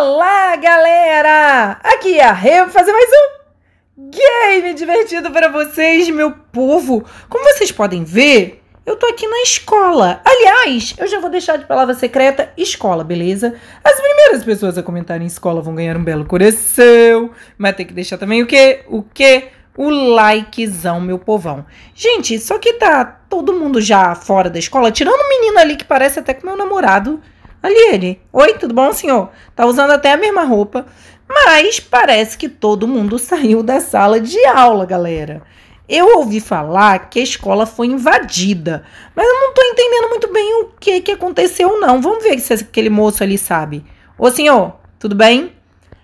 Olá, galera! Aqui é a Rê, vou fazer mais um game divertido para vocês, meu povo. Como vocês podem ver, eu tô aqui na escola. Aliás, eu já vou deixar de palavra secreta escola, beleza? As primeiras pessoas a comentarem escola vão ganhar um belo coração, mas tem que deixar também o quê? O quê? o likezão, meu povão. Gente, só que tá todo mundo já fora da escola, tirando o um menino ali que parece até com meu namorado. Ali ele, oi, tudo bom, senhor? Tá usando até a mesma roupa. Mas parece que todo mundo saiu da sala de aula, galera. Eu ouvi falar que a escola foi invadida, mas eu não tô entendendo muito bem o que, que aconteceu, não. Vamos ver se aquele moço ali sabe. Ô senhor, tudo bem?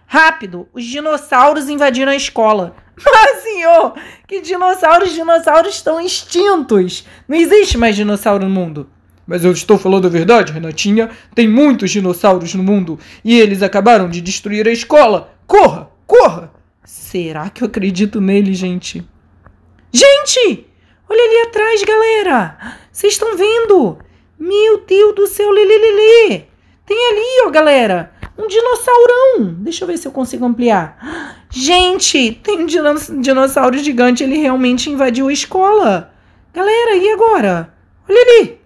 Rápido, os dinossauros invadiram a escola. Mas, ah, senhor, que dinossauros? Dinossauros estão extintos. Não existe mais dinossauro no mundo. Mas eu estou falando a verdade, Renatinha. Tem muitos dinossauros no mundo e eles acabaram de destruir a escola. Corra, corra! Será que eu acredito nele, gente? Gente! Olha ali atrás, galera! Vocês estão vendo? Meu Deus do céu, lili! Tem ali, ó, galera, um dinossaurão. Deixa eu ver se eu consigo ampliar. Gente, tem um dinossauro gigante. Ele realmente invadiu a escola. Galera, e agora? Olha ali!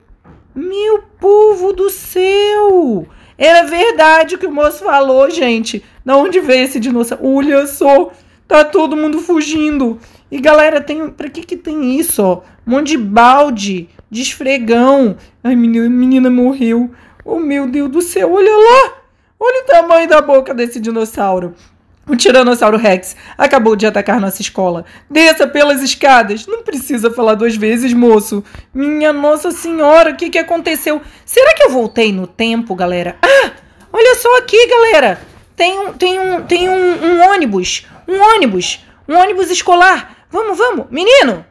Meu povo do céu! Era verdade o que o moço falou, gente. Da onde veio esse dinossauro? Olha só, tá todo mundo fugindo. E galera, tem para que que tem isso, ó? Um monte de balde, de esfregão. Ai, menina, menina morreu. Oh, meu Deus do céu, olha lá! Olha o tamanho da boca desse dinossauro. O Tiranossauro Rex acabou de atacar nossa escola. Desça pelas escadas. Não precisa falar duas vezes, moço. Minha Nossa Senhora, o que, que aconteceu? Será que eu voltei no tempo, galera? Ah! Olha só aqui, galera! Tem um, tem um, tem um, um ônibus. Um ônibus. Um ônibus escolar. Vamos, vamos. Menino!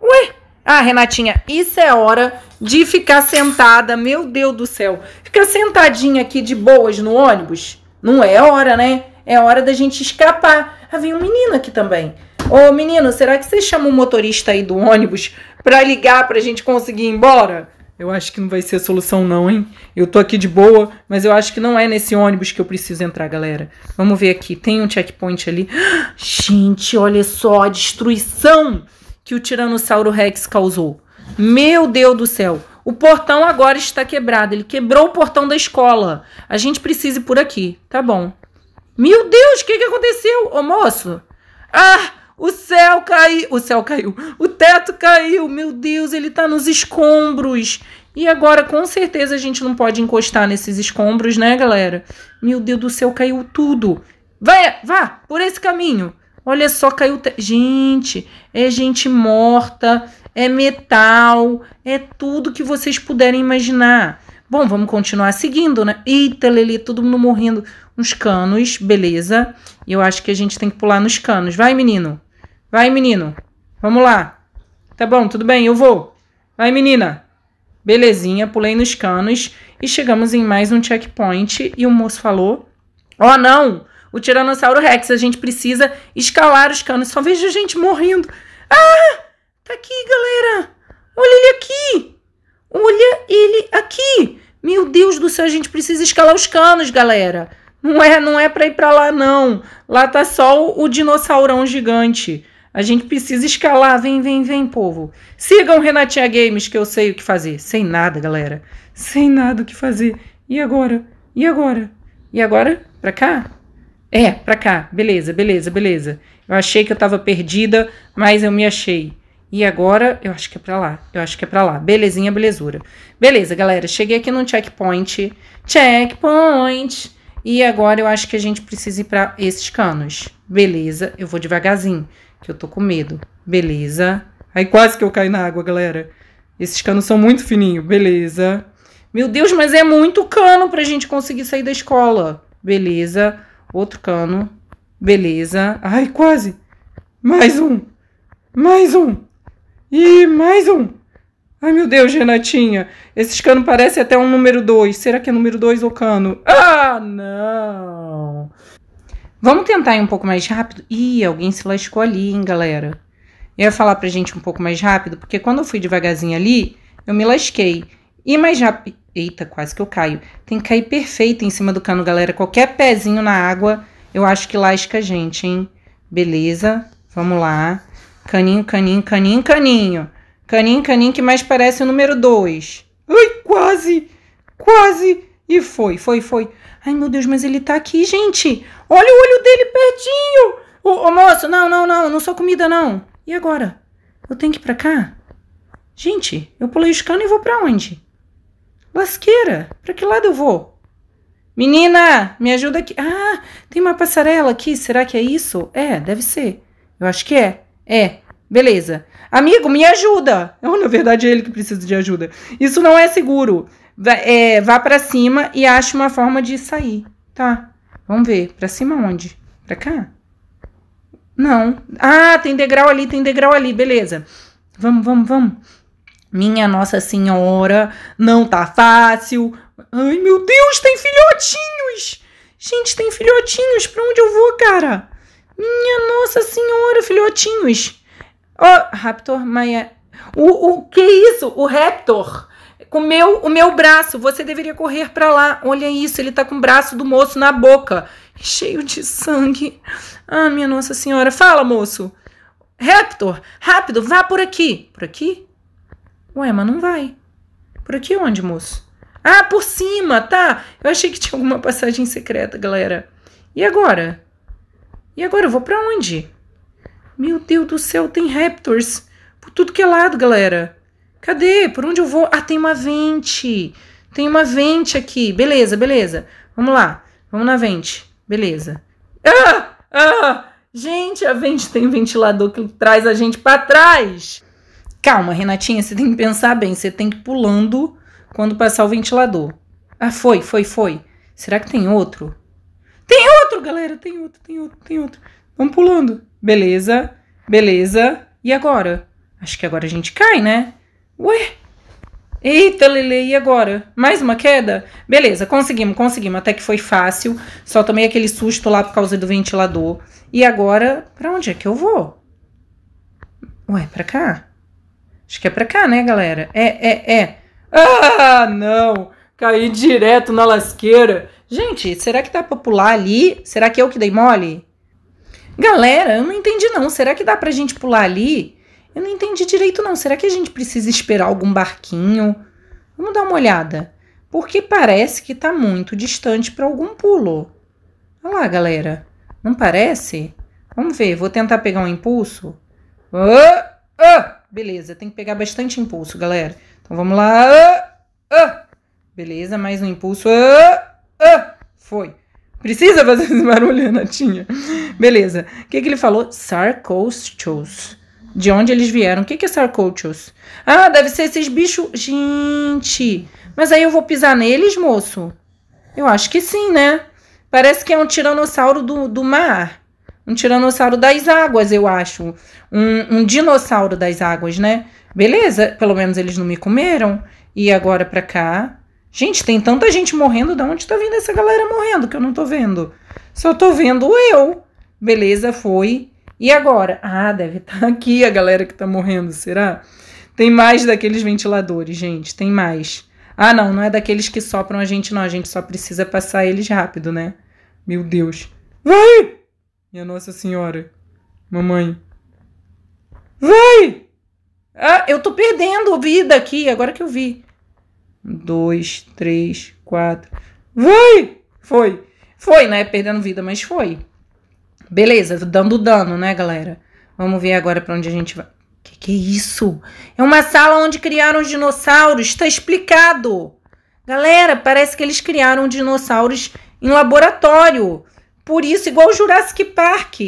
Ué? Ah, Renatinha, isso é hora de ficar sentada. Meu Deus do céu. Ficar sentadinha aqui de boas no ônibus? Não é hora, né? É hora da gente escapar. Ah, vem um menino aqui também. Ô, menino, será que você chama o motorista aí do ônibus pra ligar pra gente conseguir ir embora? Eu acho que não vai ser a solução, não, hein? Eu tô aqui de boa, mas eu acho que não é nesse ônibus que eu preciso entrar, galera. Vamos ver aqui. Tem um checkpoint ali. Gente, olha só a destruição que o Tiranossauro Rex causou. Meu Deus do céu. O portão agora está quebrado. Ele quebrou o portão da escola. A gente precisa ir por aqui. Tá bom. Meu Deus, o que, que aconteceu? Ô moço! Ah! O céu caiu, o céu caiu, o teto caiu, meu Deus, ele tá nos escombros. E agora, com certeza, a gente não pode encostar nesses escombros, né, galera? Meu Deus do céu, caiu tudo. Vai, vá, por esse caminho. Olha só, caiu. Te... Gente, é gente morta, é metal, é tudo que vocês puderem imaginar. Bom, vamos continuar seguindo, né? Eita, Lelê, todo mundo morrendo nos canos, beleza. E eu acho que a gente tem que pular nos canos. Vai, menino. Vai, menino. Vamos lá. Tá bom, tudo bem, eu vou. Vai, menina. Belezinha, pulei nos canos e chegamos em mais um checkpoint e o moço falou: "Oh, não! O Tiranossauro Rex, a gente precisa escalar os canos. Só vejo gente morrendo. Ah! Tá aqui, galera. Olha ele aqui. Olha ele aqui. Meu Deus do céu, a gente precisa escalar os canos, galera. Não é, não é para ir para lá não. Lá tá só o, o dinossaurão gigante. A gente precisa escalar. Vem, vem, vem, povo. Sigam Renatinha Games que eu sei o que fazer. Sem nada, galera. Sem nada o que fazer. E agora? E agora? E agora? Para cá? É, para cá. Beleza, beleza, beleza. Eu achei que eu tava perdida, mas eu me achei. E agora, eu acho que é pra lá. Eu acho que é pra lá. Belezinha, belezura. Beleza, galera. Cheguei aqui num checkpoint. Checkpoint. E agora eu acho que a gente precisa ir para esses canos. Beleza, eu vou devagarzinho, que eu tô com medo. Beleza. Aí quase que eu caí na água, galera. Esses canos são muito fininhos. Beleza. Meu Deus, mas é muito cano pra gente conseguir sair da escola. Beleza. Outro cano. Beleza. Ai, quase. Mais um. Mais um. E mais um. Ai, meu Deus, Renatinha, esse cano parece até um número 2. Será que é número 2 ou cano? Ah, não! Vamos tentar ir um pouco mais rápido? Ih, alguém se lascou ali, hein, galera? Eu ia falar pra gente um pouco mais rápido, porque quando eu fui devagarzinho ali, eu me lasquei. E mais rápido... Eita, quase que eu caio. Tem que cair perfeito em cima do cano, galera. Qualquer pezinho na água, eu acho que lasca a gente, hein? Beleza, vamos lá. Caninho, caninho, caninho, caninho. Canin, canin que mais parece o número 2. Ai, quase! Quase! E foi, foi, foi. Ai, meu Deus, mas ele tá aqui, gente. Olha o olho dele pertinho. Ô, ô moço, não, não, não, não sou comida, não. E agora? Eu tenho que ir pra cá? Gente, eu pulei os canos e vou pra onde? Lasqueira, pra que lado eu vou? Menina, me ajuda aqui. Ah, tem uma passarela aqui, será que é isso? É, deve ser. Eu acho que é. É. Beleza. Amigo, me ajuda. Eu, na verdade, é ele que precisa de ajuda. Isso não é seguro. É, vá para cima e ache uma forma de sair. Tá. Vamos ver. Para cima onde? Para cá? Não. Ah, tem degrau ali, tem degrau ali. Beleza. Vamos, vamos, vamos. Minha Nossa Senhora, não tá fácil. Ai, meu Deus, tem filhotinhos. Gente, tem filhotinhos. Para onde eu vou, cara? Minha Nossa Senhora, filhotinhos. Oh, Raptor Maia. O, o que é isso? O Raptor comeu o meu braço. Você deveria correr para lá. Olha isso, ele tá com o braço do moço na boca, cheio de sangue. Ah, minha Nossa Senhora. Fala, moço. Raptor, rápido, vá por aqui. Por aqui? Ué, mas não vai. Por aqui onde, moço? Ah, por cima, tá. Eu achei que tinha alguma passagem secreta, galera. E agora? E agora eu vou para onde? Meu Deus do céu, tem Raptors. Por tudo que é lado, galera. Cadê? Por onde eu vou? Ah, tem uma vente. Tem uma vente aqui. Beleza, beleza. Vamos lá. Vamos na vente. Beleza. Ah! Ah! Gente, a vente tem ventilador que traz a gente para trás. Calma, Renatinha, você tem que pensar bem. Você tem que ir pulando quando passar o ventilador. Ah, foi, foi, foi. Será que tem outro? Tem outro, galera. Tem outro, tem outro, tem outro. Vamos pulando beleza, beleza. E agora? Acho que agora a gente cai, né? Ué? Eita, Lele, e agora? Mais uma queda? Beleza, conseguimos, conseguimos. Até que foi fácil. Só tomei aquele susto lá por causa do ventilador. E agora, pra onde é que eu vou? Ué, pra cá? Acho que é pra cá, né, galera? É, é, é. Ah, não! Caí direto na lasqueira. Gente, será que dá tá pra pular ali? Será que eu que dei mole? Galera, eu não entendi não. Será que dá pra gente pular ali? Eu não entendi direito não. Será que a gente precisa esperar algum barquinho? Vamos dar uma olhada. Porque parece que tá muito distante para algum pulo. Olha lá, galera. Não parece? Vamos ver. Vou tentar pegar um impulso. Beleza, tem que pegar bastante impulso, galera. Então vamos lá. Beleza, mais um impulso. Foi. Precisa fazer esse barulho, Natinha? Beleza. O que, que ele falou? Sarcochos. De onde eles vieram? O que, que é sarcochos? Ah, deve ser esses bichos. Gente, mas aí eu vou pisar neles, moço? Eu acho que sim, né? Parece que é um tiranossauro do, do mar. Um tiranossauro das águas, eu acho. Um, um dinossauro das águas, né? Beleza, pelo menos eles não me comeram. E agora pra cá. Gente, tem tanta gente morrendo, De onde tá vindo essa galera morrendo que eu não tô vendo? Só tô vendo eu. Beleza, foi. E agora? Ah, deve estar tá aqui a galera que tá morrendo, será? Tem mais daqueles ventiladores, gente, tem mais. Ah, não, não é daqueles que sopram a gente, não. A gente só precisa passar eles rápido, né? Meu Deus. Vai! Minha Nossa Senhora. Mamãe. Vai! Ah, eu tô perdendo vida aqui, agora que eu vi dois, três, quatro. Vai! Foi! Foi, né? Perdendo vida, mas foi. Beleza, dando dano, né, galera? Vamos ver agora para onde a gente vai. Que que é isso? É uma sala onde criaram os dinossauros, está explicado. Galera, parece que eles criaram dinossauros em laboratório. Por isso, igual o Jurassic Park.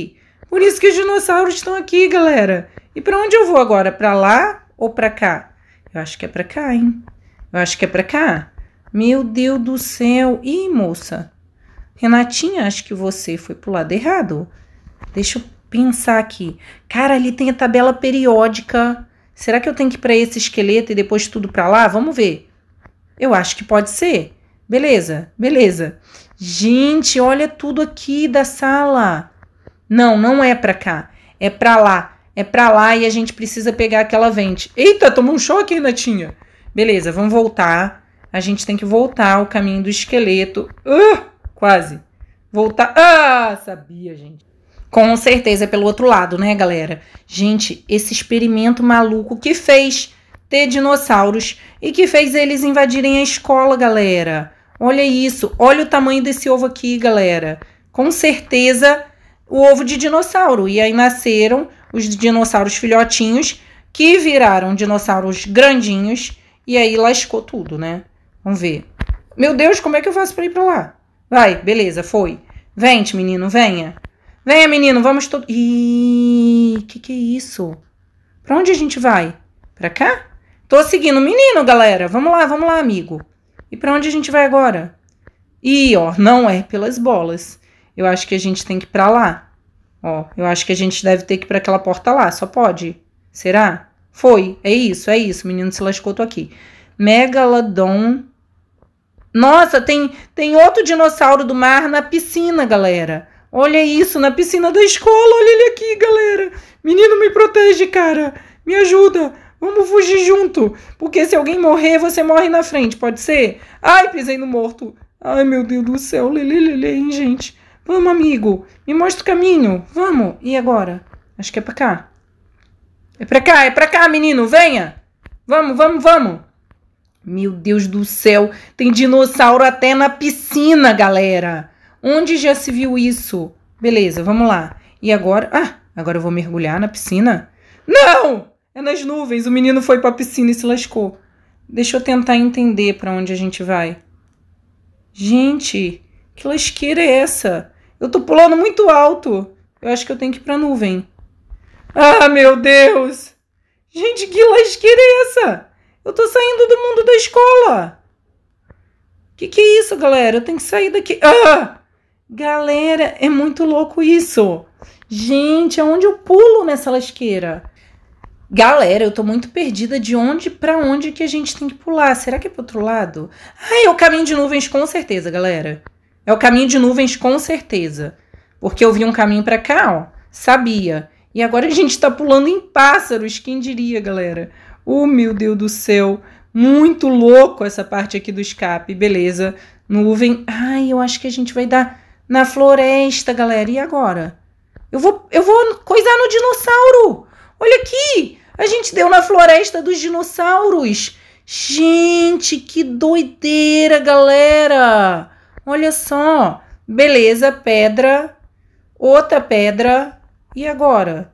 Por isso que os dinossauros estão aqui, galera. E para onde eu vou agora? Para lá ou para cá? Eu acho que é para cá, hein? Eu acho que é pra cá. Meu Deus do céu. Ih, moça. Renatinha, acho que você foi pro lado errado. Deixa eu pensar aqui. Cara, ali tem a tabela periódica. Será que eu tenho que ir para esse esqueleto e depois tudo para lá? Vamos ver. Eu acho que pode ser. Beleza, beleza. Gente, olha tudo aqui da sala. Não, não é para cá. É para lá. É para lá e a gente precisa pegar aquela vente. Eita, tomou um choque, Renatinha. Beleza, vamos voltar. A gente tem que voltar ao caminho do esqueleto. Uh, quase. Voltar. Ah, sabia, gente. Com certeza é pelo outro lado, né, galera? Gente, esse experimento maluco que fez ter dinossauros e que fez eles invadirem a escola, galera. Olha isso. Olha o tamanho desse ovo aqui, galera. Com certeza, o ovo de dinossauro. E aí nasceram os dinossauros filhotinhos que viraram dinossauros grandinhos e aí lascou tudo, né? Vamos ver. Meu Deus, como é que eu faço para ir para lá? Vai, beleza, foi. Vente, menino, venha. Venha, menino, vamos todos. Ih, que que é isso? Para onde a gente vai? Para cá? Tô seguindo o menino, galera. Vamos lá, vamos lá, amigo. E para onde a gente vai agora? Ih, ó, não é pelas bolas. Eu acho que a gente tem que ir para lá. Ó, eu acho que a gente deve ter que ir para aquela porta lá, só pode. Será? Foi, é isso, é isso. Menino se lascou, tô aqui. Megalodon. Nossa, tem, tem outro dinossauro do mar na piscina, galera. Olha isso, na piscina da escola. Olha ele aqui, galera. Menino, me protege, cara. Me ajuda. Vamos fugir junto. Porque se alguém morrer, você morre na frente, pode ser? Ai, pisei no morto. Ai, meu Deus do céu. Lelê, lelê, hein, gente. Vamos, amigo. Me mostra o caminho. Vamos. E agora? Acho que é pra cá. É pra cá, é pra cá, menino, venha! Vamos, vamos, vamos! Meu Deus do céu, tem dinossauro até na piscina, galera! Onde já se viu isso? Beleza, vamos lá. E agora? Ah, agora eu vou mergulhar na piscina? Não! É nas nuvens, o menino foi pra piscina e se lascou. Deixa eu tentar entender para onde a gente vai. Gente, que lasqueira é essa? Eu tô pulando muito alto. Eu acho que eu tenho que ir pra nuvem. Ah, meu Deus! Gente, que lasqueira é essa? Eu tô saindo do mundo da escola! Que que é isso, galera? Eu tenho que sair daqui. Ah! Galera, é muito louco isso. Gente, aonde eu pulo nessa lasqueira? Galera, eu tô muito perdida de onde para onde que a gente tem que pular. Será que é pro outro lado? Ah, é o caminho de nuvens com certeza, galera. É o caminho de nuvens com certeza. Porque eu vi um caminho para cá, ó. Sabia. E agora a gente tá pulando em pássaros, quem diria, galera? Oh, meu Deus do céu, muito louco essa parte aqui do escape, beleza. Nuvem, ai, eu acho que a gente vai dar na floresta, galera, e agora? Eu vou, eu vou coisar no dinossauro, olha aqui, a gente deu na floresta dos dinossauros. Gente, que doideira, galera! Olha só. Beleza, pedra. Outra pedra. E agora?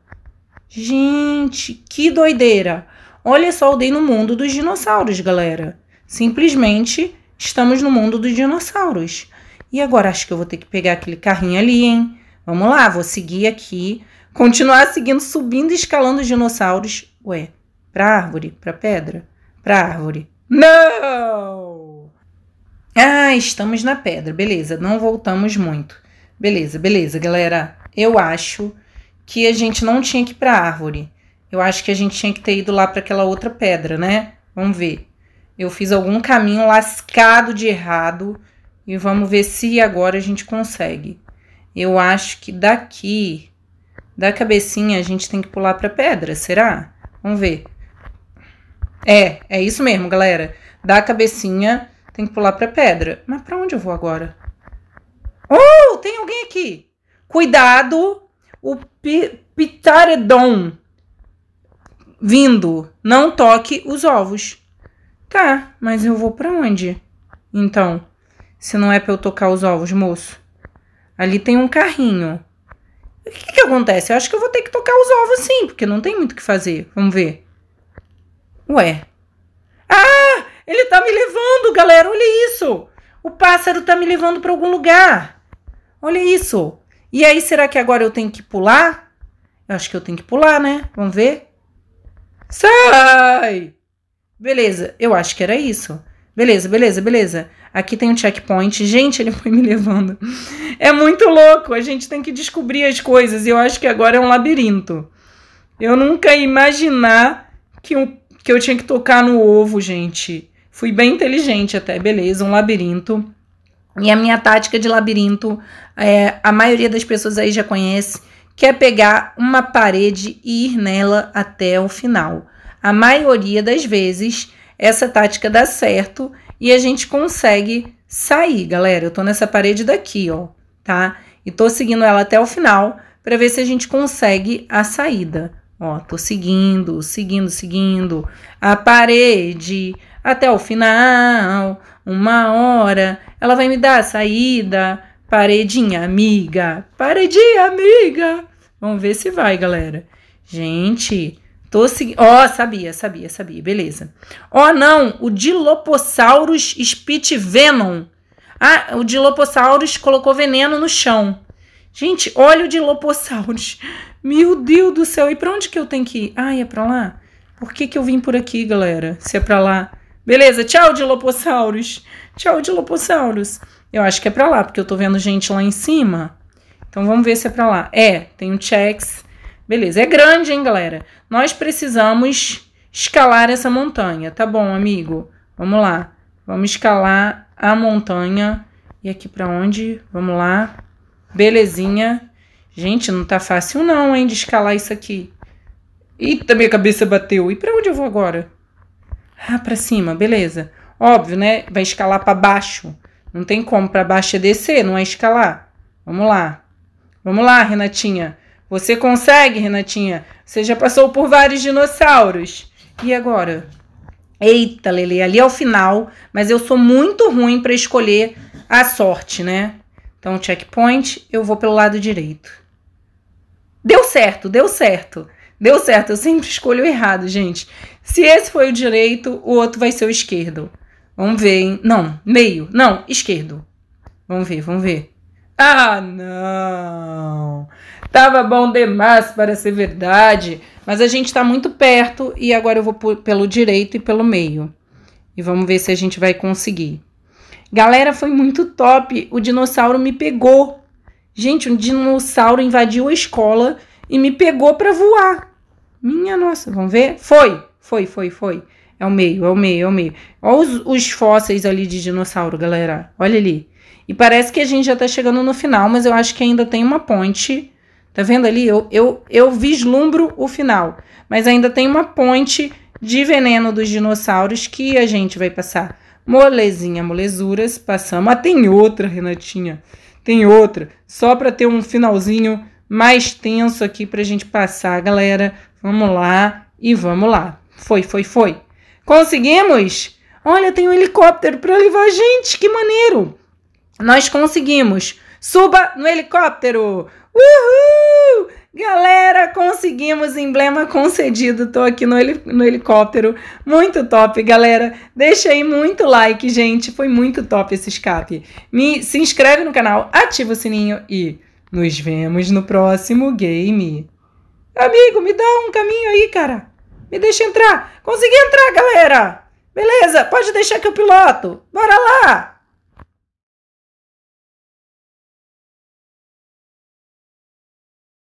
Gente, que doideira! Olha só, o dei no mundo dos dinossauros, galera. Simplesmente estamos no mundo dos dinossauros. E agora acho que eu vou ter que pegar aquele carrinho ali, hein? Vamos lá, vou seguir aqui. Continuar seguindo, subindo e escalando os dinossauros. Ué, pra árvore? Pra pedra? Pra árvore. Não! Ah, estamos na pedra. Beleza, não voltamos muito. Beleza, beleza, galera. Eu acho que a gente não tinha que ir para árvore. Eu acho que a gente tinha que ter ido lá para aquela outra pedra, né? Vamos ver. Eu fiz algum caminho lascado de errado e vamos ver se agora a gente consegue. Eu acho que daqui, da cabecinha, a gente tem que pular para pedra, será? Vamos ver. É, é isso mesmo, galera. Da cabecinha tem que pular para pedra. Mas para onde eu vou agora? Oh, tem alguém aqui. Cuidado o pitaredon vindo. Não toque os ovos. Tá, mas eu vou para onde? Então, se não é para eu tocar os ovos, moço. Ali tem um carrinho. O que, que acontece? Eu acho que eu vou ter que tocar os ovos sim, porque não tem muito o que fazer. Vamos ver. Ué. Ah! Ele tá me levando, galera. Olha isso. O pássaro tá me levando para algum lugar. Olha isso. E aí, será que agora eu tenho que pular? Eu acho que eu tenho que pular, né? Vamos ver. Sai! Beleza, eu acho que era isso. Beleza, beleza, beleza. Aqui tem um checkpoint. Gente, ele foi me levando. É muito louco. A gente tem que descobrir as coisas. E eu acho que agora é um labirinto. Eu nunca ia imaginar que, que eu tinha que tocar no ovo, gente. Fui bem inteligente até. Beleza, um labirinto. E a minha tática de labirinto, é, a maioria das pessoas aí já conhece, que é pegar uma parede e ir nela até o final. A maioria das vezes, essa tática dá certo e a gente consegue sair, galera. Eu tô nessa parede daqui, ó, tá? E tô seguindo ela até o final para ver se a gente consegue a saída. Ó, tô seguindo, seguindo, seguindo a parede até o final uma hora, ela vai me dar a saída, paredinha amiga, paredinha amiga. Vamos ver se vai, galera. Gente, tô seguindo. Ó, sabia, sabia, sabia, beleza. Ó, oh, não, o Diloposaurus Spit Venom. Ah, o Diloposaurus colocou veneno no chão. Gente, olha o Dilopossauros. Meu Deus do céu. E para onde que eu tenho que ir? Ah, é para lá? Por que, que eu vim por aqui, galera? Se é para lá. Beleza, tchau, Diloposaurus, Tchau, Diloposaurus. Eu acho que é pra lá, porque eu tô vendo gente lá em cima. Então vamos ver se é pra lá. É, tem um checks. Beleza, é grande, hein, galera? Nós precisamos escalar essa montanha. Tá bom, amigo? Vamos lá. Vamos escalar a montanha. E aqui pra onde? Vamos lá. Belezinha. Gente, não tá fácil não, hein, de escalar isso aqui. Eita, minha cabeça bateu. E pra onde eu vou agora? Ah, para cima, beleza. Óbvio, né? Vai escalar para baixo. Não tem como, para baixo é descer, não é escalar. Vamos lá. Vamos lá, Renatinha. Você consegue, Renatinha. Você já passou por vários dinossauros. E agora? Eita, Lele, ali é o final, mas eu sou muito ruim para escolher a sorte, né? Então, checkpoint, eu vou pelo lado direito. Deu certo, deu certo. Deu certo, eu sempre escolho errado, gente. Se esse foi o direito, o outro vai ser o esquerdo. Vamos ver, hein? Não, meio. Não, esquerdo. Vamos ver, vamos ver. Ah, não! Tava bom demais para ser verdade, mas a gente está muito perto e agora eu vou pelo direito e pelo meio. E vamos ver se a gente vai conseguir. Galera, foi muito top. O dinossauro me pegou. Gente, um dinossauro invadiu a escola e me pegou para voar. Minha nossa, vamos ver? Foi, foi, foi, foi. É o meio, é o meio, é o meio. Olha os, os fósseis ali de dinossauro, galera. Olha ali. E parece que a gente já tá chegando no final, mas eu acho que ainda tem uma ponte. Tá vendo ali? Eu, eu, eu vislumbro o final. Mas ainda tem uma ponte de veneno dos dinossauros que a gente vai passar. Molezinha, molezuras, passamos. Ah, tem outra, Renatinha. Tem outra. Só para ter um finalzinho mais tenso aqui pra gente passar, galera. Vamos lá e vamos lá. Foi, foi, foi. Conseguimos? Olha, tem um helicóptero para levar a gente, que maneiro! Nós conseguimos. Suba no helicóptero! Uhul! Galera, conseguimos emblema concedido. Tô aqui no, heli no helicóptero. Muito top, galera. Deixa aí muito like, gente. Foi muito top esse escape. Me, se inscreve no canal, ativa o sininho e nos vemos no próximo game. Amigo, me dá um caminho aí, cara. Me deixa entrar. Consegui entrar, galera. Beleza, pode deixar que eu piloto. Bora lá.